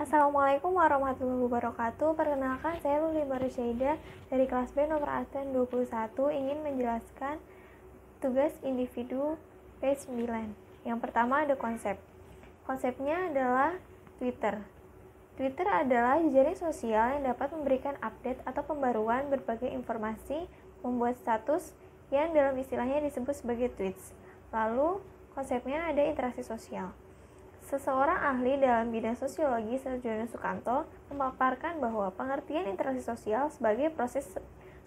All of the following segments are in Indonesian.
Assalamualaikum warahmatullahi wabarakatuh. Perkenalkan saya Luli Marusyaida dari kelas B nomor absen 21 ingin menjelaskan tugas individu P9. Yang pertama ada konsep. Konsepnya adalah Twitter. Twitter adalah jejaring sosial yang dapat memberikan update atau pembaruan berbagai informasi, membuat status yang dalam istilahnya disebut sebagai tweets. Lalu, konsepnya ada interaksi sosial. Seseorang ahli dalam bidang sosiologi Sarjono Sukanto memaparkan bahwa pengertian interaksi sosial sebagai proses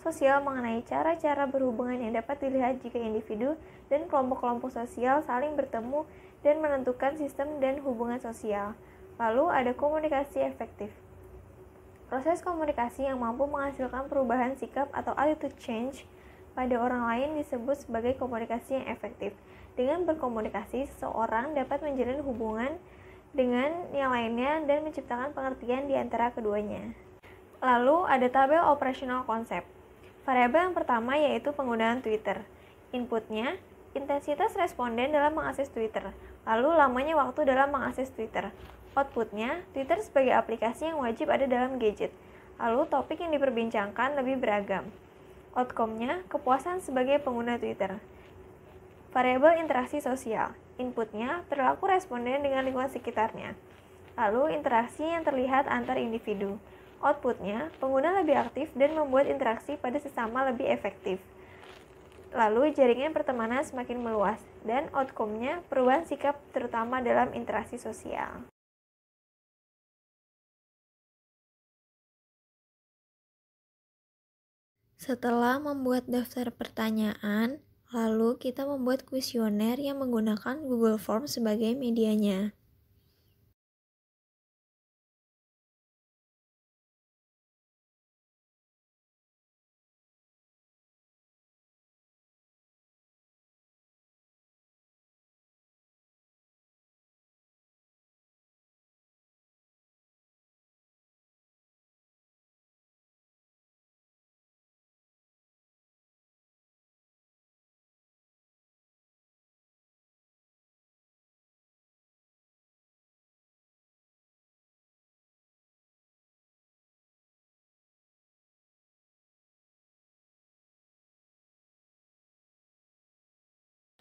sosial mengenai cara-cara berhubungan yang dapat dilihat jika individu dan kelompok-kelompok sosial saling bertemu dan menentukan sistem dan hubungan sosial. Lalu ada komunikasi efektif. Proses komunikasi yang mampu menghasilkan perubahan sikap atau attitude change pada orang lain disebut sebagai komunikasi yang efektif. Dengan berkomunikasi, seseorang dapat menjalin hubungan dengan yang lainnya dan menciptakan pengertian di antara keduanya. Lalu ada tabel operasional konsep. Variabel yang pertama yaitu penggunaan Twitter. Inputnya, intensitas responden dalam mengakses Twitter, lalu lamanya waktu dalam mengakses Twitter. Outputnya, Twitter sebagai aplikasi yang wajib ada dalam gadget. Lalu topik yang diperbincangkan lebih beragam. Outcome-nya, kepuasan sebagai pengguna Twitter. Variabel interaksi sosial. Inputnya perilaku responden dengan lingkungan sekitarnya. Lalu interaksi yang terlihat antar individu. Outputnya, pengguna lebih aktif dan membuat interaksi pada sesama lebih efektif. Lalu jaringan pertemanan semakin meluas dan outcome-nya perubahan sikap terutama dalam interaksi sosial. Setelah membuat daftar pertanyaan, Lalu kita membuat kuesioner yang menggunakan Google Form sebagai medianya.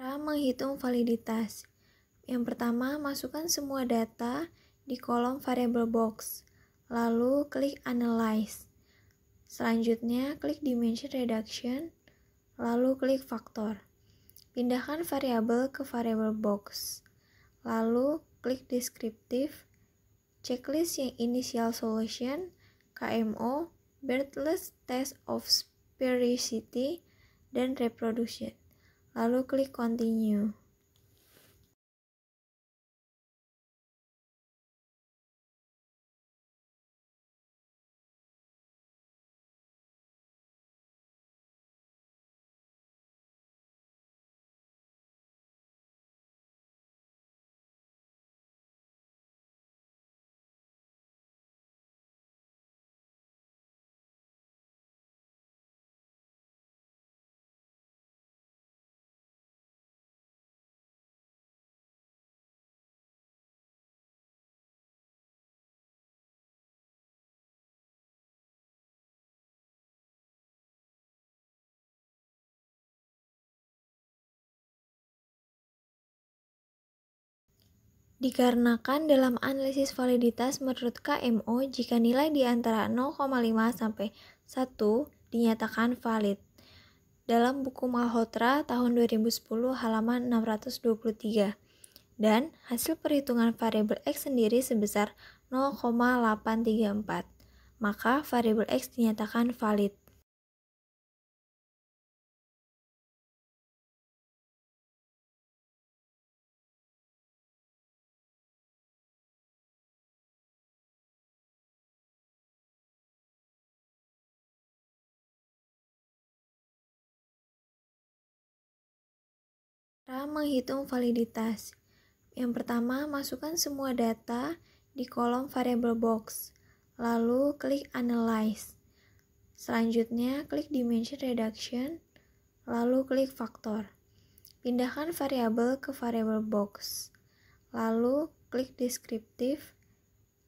Cara menghitung validitas. Yang pertama, masukkan semua data di kolom variable box, lalu klik analyze. Selanjutnya, klik dimension reduction, lalu klik faktor. Pindahkan variabel ke variable box. Lalu klik deskriptif, checklist yang initial solution, KMO, birthless test of sphericity, dan reproduction. lalu klik continue Dikarenakan dalam analisis validitas menurut KMO, jika nilai di antara 0,5 sampai 1 dinyatakan valid. Dalam buku Malhotra tahun 2010 halaman 623. Dan hasil perhitungan variabel X sendiri sebesar 0,834. Maka variabel X dinyatakan valid. Cara menghitung validitas. Yang pertama, masukkan semua data di kolom variable box, lalu klik analyze. Selanjutnya, klik dimension reduction, lalu klik faktor. Pindahkan variabel ke variable box. Lalu klik descriptive,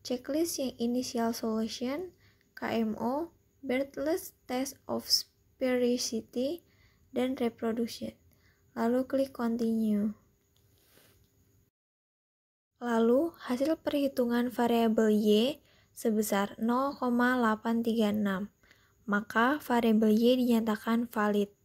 checklist yang initial solution, KMO, Birthless test of sphericity, dan reproduction lalu klik continue. Lalu, hasil perhitungan variabel Y sebesar 0,836, maka variabel Y dinyatakan valid.